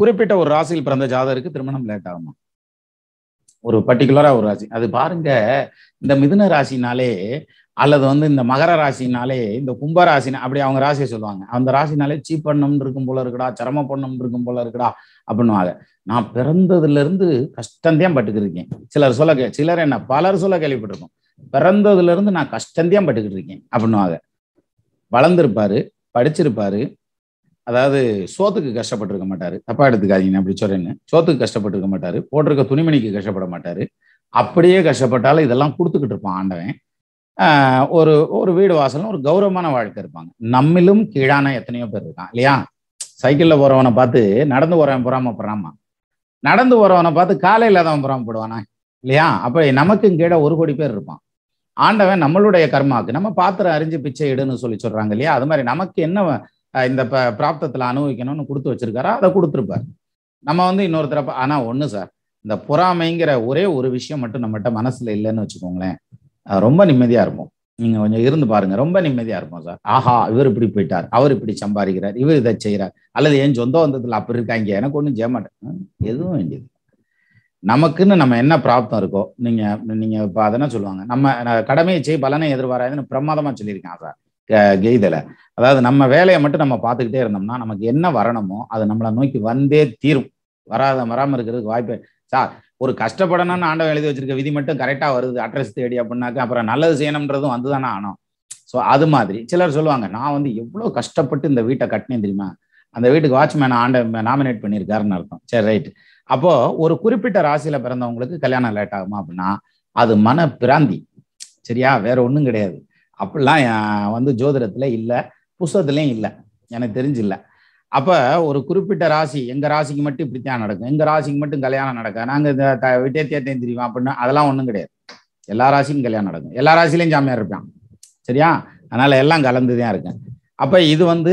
குறிப்பிட்ட ஒரு ராசியில் பிறந்த ஜாதகருக்கு திருமணம் லேட் ஆகுமா ஒரு பர்டிகுலரா ஒரு ராசி அது பாருங்க இந்த மிதுன ராசினாலே அல்லது வந்து இந்த மகர ராசினாலே இந்த கும்ப ராசினா அப்படி அவங்க ராசியை சொல்லுவாங்க அந்த ராசினாலே சீப் பண்ணம்னு இருக்கும் போல இருக்கடா சிரம பண்ணம் இருக்கும் போல இருக்கடா அப்படின்னுவாங்க நான் பிறந்ததுல இருந்து கஷ்டந்தான் பட்டுக்கிட்டு இருக்கேன் சிலர் சொல்ல சிலர் என்ன பலர் சொல்ல கேள்விப்பட்டிருக்கோம் பிறந்ததுல இருந்து நான் கஷ்டந்தான் பட்டுக்கிட்டு இருக்கேன் அப்படின்னுவாங்க வளர்ந்துருப்பாரு படிச்சிருப்பாரு அதாவது சோத்துக்கு கஷ்டப்பட்டிருக்க மாட்டாரு தப்பா எடுத்துக்காதீங்க அப்படி சொல்றேன்னு சோத்துக்கு கஷ்டப்பட்டிருக்க மாட்டாரு போட்டிருக்க துணிமணிக்கு கஷ்டப்பட மாட்டாரு அப்படியே கஷ்டப்பட்டாலும் இதெல்லாம் கொடுத்துக்கிட்டு இருப்பான் ஆண்டவன் ஒரு ஒரு வீடு வாசலும் ஒரு கௌரவமான வாழ்க்கை இருப்பாங்க நம்மிலும் கீழான எத்தனையோ பேர் இருக்கான் இல்லையா சைக்கிளில் போறவனை பார்த்து நடந்து போறவன் பொறாமப்படுறாமா நடந்து போறவனை பார்த்து காலை இல்லாதவன் போடுவானா இல்லையா அப்ப நமக்கும் கீழே ஒரு கோடி பேர் இருப்பான் ஆண்டவன் நம்மளுடைய கர்மாவுக்கு நம்ம பாத்திரம் அறிஞ்சு பிச்சை இடுன்னு சொல்லி சொல்றாங்க இல்லையா அது மாதிரி நமக்கு என்ன இந்த ப பிராப்தத்தில் அனுபவிக்கணும்னு கொடுத்து வச்சிருக்காரா அதை கொடுத்துருப்பார் நம்ம வந்து இன்னொருத்தர ஆனால் ஒன்று சார் இந்த பொறாமைங்கிற ஒரே ஒரு விஷயம் மட்டும் நம்மகிட்ட மனசில் இல்லைன்னு வச்சுக்கோங்களேன் ரொம்ப நிம்மதியாக இருக்கும் நீங்கள் கொஞ்சம் இருந்து பாருங்க ரொம்ப நிம்மதியாக இருக்கும் சார் ஆஹா இவர் இப்படி போயிட்டார் அவர் இப்படி சம்பாதிக்கிறார் இவர் இதை செய்கிறார் அல்லது என் சொந்த வந்ததில் அப்படி இருக்காங்க எனக்கு ஒன்றும் ஜெயமாட்டேன் எதுவும் வேண்டியது நமக்குன்னு நம்ம என்ன பிராப்தம் இருக்கோ நீங்கள் நீங்கள் இப்போ அதனா சொல்லுவாங்க நம்ம கடமையை செய் பலனை எதிர்பாராதுன்னு பிரமாதமாக சொல்லியிருக்கேன் சார் கெய்தலை அதாவது நம்ம வேலையை மட்டும் நம்ம பார்த்துக்கிட்டே இருந்தோம்னா நமக்கு என்ன வரணுமோ அது நம்மளை நோக்கி வந்தே தீரும் வராத வராமல் இருக்கிறதுக்கு வாய்ப்பு சார் ஒரு கஷ்டப்படணும்னு ஆண்டவ எழுதி வச்சிருக்க விதி மட்டும் கரெக்டாக வருது அட்ரஸ் தேடி அப்படின்னாக்க அப்புறம் நல்லது செய்யணுன்றதும் வந்து தானே ஆனோம் ஸோ அது மாதிரி சிலர் சொல்லுவாங்க நான் வந்து எவ்வளோ கஷ்டப்பட்டு இந்த வீட்டை கட்டினேன் தெரியுமா அந்த வீட்டுக்கு வாட்ச்மேன் ஆண்ட நாமினேட் பண்ணியிருக்காருன்னு அர்த்தம் சரி ரைட் அப்போ ஒரு குறிப்பிட்ட ராசியில பிறந்தவங்களுக்கு கல்யாணம் லேட் ஆகுமா அப்படின்னா அது மன பிராந்தி சரியா வேற ஒன்றும் கிடையாது அப்படிலாம் வந்து ஜோதிடத்தில் இல்லை புஸ்தத்துலேயும் இல்லை எனக்கு தெரிஞ்சில்லை அப்போ ஒரு குறிப்பிட்ட ராசி எங்கள் ராசிக்கு மட்டும் இப்படித்தான் நடக்கும் எங்கள் ராசிக்கு மட்டும் கல்யாணம் நடக்கும் நாங்கள் விட்டே தேர்த்தையும் தெரியும் அப்படின்னா அதெல்லாம் ஒன்றும் கிடையாது எல்லா ராசிக்கும் கல்யாணம் நடக்கும் எல்லா ராசிலையும் ஜாமியாக இருப்பான் சரியா அதனால் எல்லாம் கலந்து தான் இருக்கேன் அப்போ இது வந்து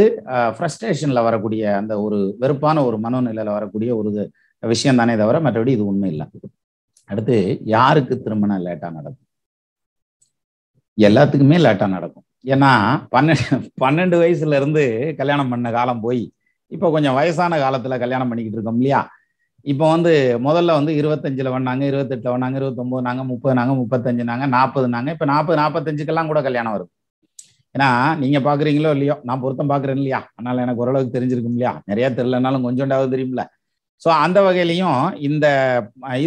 ஃப்ரஸ்ட்ரேஷனில் வரக்கூடிய அந்த ஒரு வெறுப்பான ஒரு மனநிலையில் வரக்கூடிய ஒரு விஷயம் தானே தவிர மற்றபடி இது உண்மை இல்லை அடுத்து யாருக்கு திருமணம் லேட்டாக நடக்கும் எல்லாத்துக்குமே லேட்டாக நடக்கும் ஏன்னா பன்னெண்டு பன்னெண்டு வயசுல இருந்து கல்யாணம் பண்ண காலம் போய் இப்போ கொஞ்சம் வயசான காலத்தில் கல்யாணம் பண்ணிக்கிட்டு இருக்கோம் இல்லையா இப்போ வந்து முதல்ல வந்து இருபத்தஞ்சில் வந்தாங்க இருபத்தெட்டில் வந்தாங்க இருபத்தொம்போது நாங்க முப்பது நாங்க முப்பத்தஞ்சு நாங்க நாற்பது நாங்க இப்போ நாற்பது நாற்பத்தஞ்சுக்கெல்லாம் கூட கல்யாணம் வரும் ஏன்னா நீங்கள் பார்க்குறீங்களோ இல்லையோ நான் பொருத்தம் பார்க்குறேன் இல்லையா அதனால் எனக்கு ஓரளவுக்கு தெரிஞ்சிருக்கும் இல்லையா நிறையா தெரிலனாலும் கொஞ்சோண்டாவது தெரியும்ல ஸோ அந்த வகையிலையும் இந்த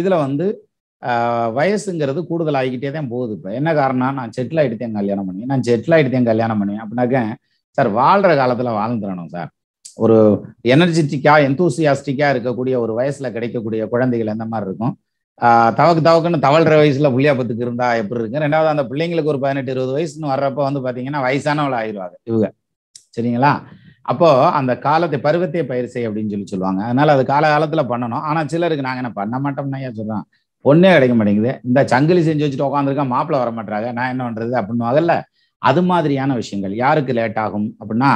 இதில் வந்து வயசுங்கிறது கூடுதல் ஆகிக்கிட்டே தான் போகுது இப்போ என்ன காரணம் நான் செட்டில் ஆகிட்டுத்தேன் கல்யாணம் பண்ணி நான் செட்டில் ஆகிட்டுத்தேன் கல்யாணம் பண்ணி அப்படின்னாக்க சார் வாழ்கிற காலத்தில் வாழ்ந்துடணும் சார் ஒரு எனர்ஜெட்டிக்காக எந்தூசியாஸ்டிக்காக இருக்கக்கூடிய ஒரு வயசில் கிடைக்கக்கூடிய குழந்தைகள் எந்த மாதிரி இருக்கும் தவக்கு தவக்குன்னு தவழ்கிற புள்ளியா பத்துக்கு இருந்தா எப்படி இருக்கு ரெண்டாவது அந்த பிள்ளைங்களுக்கு ஒரு பதினெட்டு இருபது வயசுன்னு வர்றப்ப வந்து பார்த்தீங்கன்னா வயசானவள் ஆயிடுவாங்க இவங்க சரிங்களா அப்போ அந்த காலத்தை பருவத்தை பயிர் செய் அப்படின்னு சொல்லி சொல்லுவாங்க அதனால அது கால காலத்தில் பண்ணணும் ஆனால் சிலருக்கு நாங்கள் என்ன பண்ண மாட்டோம்னா ஏன் சொல்றோம் பொண்ணே கிடைக்க மாட்டேங்குது இந்த சங்கிலி செஞ்சு வச்சுட்டு உட்காந்துருக்கேன் மாப்பிள்ள வர மாட்டாங்க நான் என்ன பண்ணுறது அப்படின்னு அதில் அது மாதிரியான விஷயங்கள் யாருக்கு லேட் ஆகும் அப்படின்னா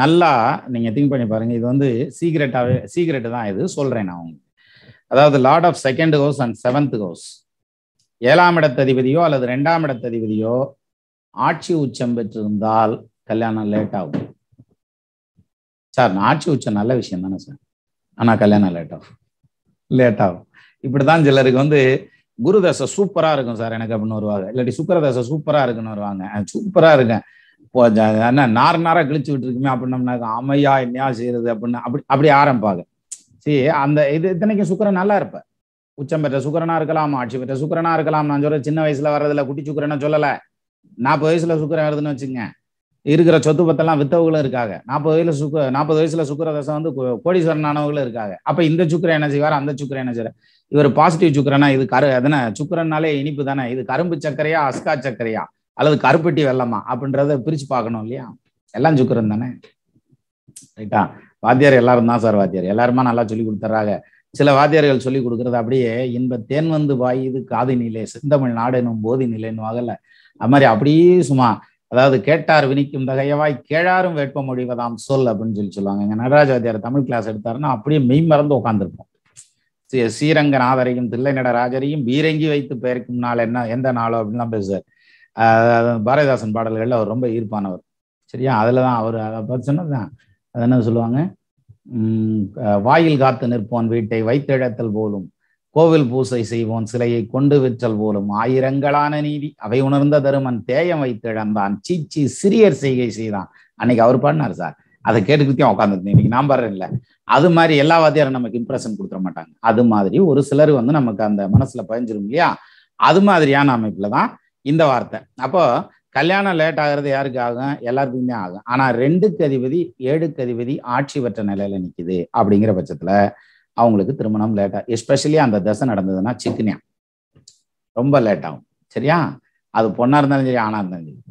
நல்லா நீங்கள் திங்க் பண்ணி பாருங்கள் இது வந்து சீக்ரெட்டாகவே சீக்ரெட்டு தான் இது சொல்கிறேன் நான் உங்களுக்கு அதாவது lord of second house and seventh house ஏழாம் இடத்ததிபதியோ அல்லது ரெண்டாம் இடத்ததிபதியோ ஆட்சி உச்சம் பெற்றிருந்தால் கல்யாணம் லேட் ஆகும் சார் நான் ஆட்சி உச்சம் நல்ல விஷயம் தானே சார் ஆனால் கல்யாணம் லேட் ஆகும் லேட் ஆகும் இப்படிதான் சிலருக்கு வந்து தசை சூப்பரா இருக்கும் சார் எனக்கு அப்படின்னு வருவாங்க இல்லாட்டி சுக்கரதசை சூப்பரா இருக்குன்னு வருவாங்க சூப்பரா இருக்கேன் என்ன நார் நாரா கிழிச்சு விட்டு இருக்குமே அப்படின்னம்னாக்கா அமையா என்னையா செய்யறது அப்படின்னு அப்படி அப்படி ஆரம்பிப்பாங்க சரி அந்த இது இத்தனைக்கும் சுக்கரன் நல்லா இருப்ப உச்சம் பெற்ற சுக்கரனா இருக்கலாம் ஆட்சி பெற்ற சுக்கரனா இருக்கலாம் நான் சொல்றேன் சின்ன வயசுல வர்றதுல குட்டி சுக்கரனா சொல்லல நாற்பது வயசுல சுக்கரன் வருதுன்னு வச்சுங்க இருக்கிற சொத்து பத்தெல்லாம் வித்தவங்களும் இருக்காங்க நாற்பது வயசுல சுக்க நாற்பது வயசுல சுக்கர வந்து கோடீஸ்வரன் ஆனவங்களும் இருக்காங்க அப்ப இந்த சுக்கர என்ன செய்வார் அந்த சுக்கர என்ன செய்வார் இவர் பாசிட்டிவ் சுக்கரனா இது கரு அதன சுக்கரனாலே இனிப்பு தானே இது கரும்பு சர்க்கரையா அஸ்கா சர்க்கரையா அல்லது கருப்பட்டி வெள்ளமா அப்படின்றத பிரிச்சு பார்க்கணும் இல்லையா எல்லாம் சுக்கரன் தானே ரைட்டா வாத்தியார் எல்லாரும் தான் சார் வாத்தியார் எல்லாருமா நல்லா சொல்லி கொடுத்துறாங்க சில வாத்தியார்கள் சொல்லி கொடுக்கறது அப்படியே இன்ப தேன் வந்து வாயுது காது நிலை செந்தமிழ் நாடு எனும் போதி நிலைன்னு வாங்கல அது மாதிரி அப்படியே சும்மா அதாவது கேட்டார் வினிக்கும் தகையவாய் கேழாரும் வேட்பம் மொழிவதாம் சொல் அப்படின்னு சொல்லி சொல்லுவாங்க எங்கள் நடராஜ வாத்தியார் தமிழ் கிளாஸ் எடுத்தாருன்னா அப்படியே மெய் மறந்து உட்காந்துருப்போம் தில்லை நடராஜரையும் பீரங்கி வைத்து பெயர்க்கும் நாள் என்ன எந்த நாளோ அப்படின்லாம் பேசுவார் பாரதிதாசன் பாடல்களில் அவர் ரொம்ப ஈர்ப்பானவர் சரியா அதுலதான் அவர் அதை பார்த்து சொன்னதுதான் அது என்ன சொல்லுவாங்க வாயில் காத்து நிற்போன் வீட்டை வைத்தெழத்தல் போலும் கோவில் பூசை செய்வோம் சிலையை கொண்டு விற்றல் போலும் ஆயிரங்களான நீதி அவை உணர்ந்த தருமன் தேயம் வைத்து இழந்தான் சீச்சி சிறியர் செய்கை செய்தான் அன்னைக்கு அவர் பாடினார் சார் அதை கேட்டுக்கிட்டே உட்காந்து இன்னைக்கு நான் பாடுறேன் இல்லை அது மாதிரி எல்லா வாத்தியாரும் நமக்கு இம்ப்ரெஷன் கொடுத்துட மாட்டாங்க அது மாதிரி ஒரு சிலர் வந்து நமக்கு அந்த மனசுல பயஞ்சிரும் இல்லையா அது மாதிரியான அமைப்புல தான் இந்த வார்த்தை அப்போ கல்யாணம் லேட் ஆகிறது யாருக்கு ஆகும் எல்லாருக்குமே ஆகும் ஆனா ரெண்டுக்கு அதிபதி ஏழுக்கு அதிபதி ஆட்சி பெற்ற நிலையில நிக்குது அப்படிங்கிற பட்சத்துல அவங்களுக்கு திருமணம் லேட்டாக எஸ்பெஷலி அந்த தசை நடந்ததுன்னா சிக்கனியா ரொம்ப லேட் ஆகும் சரியா அது பொண்ணாக இருந்தாலும் சரி ஆனா இருந்தாலும் சரி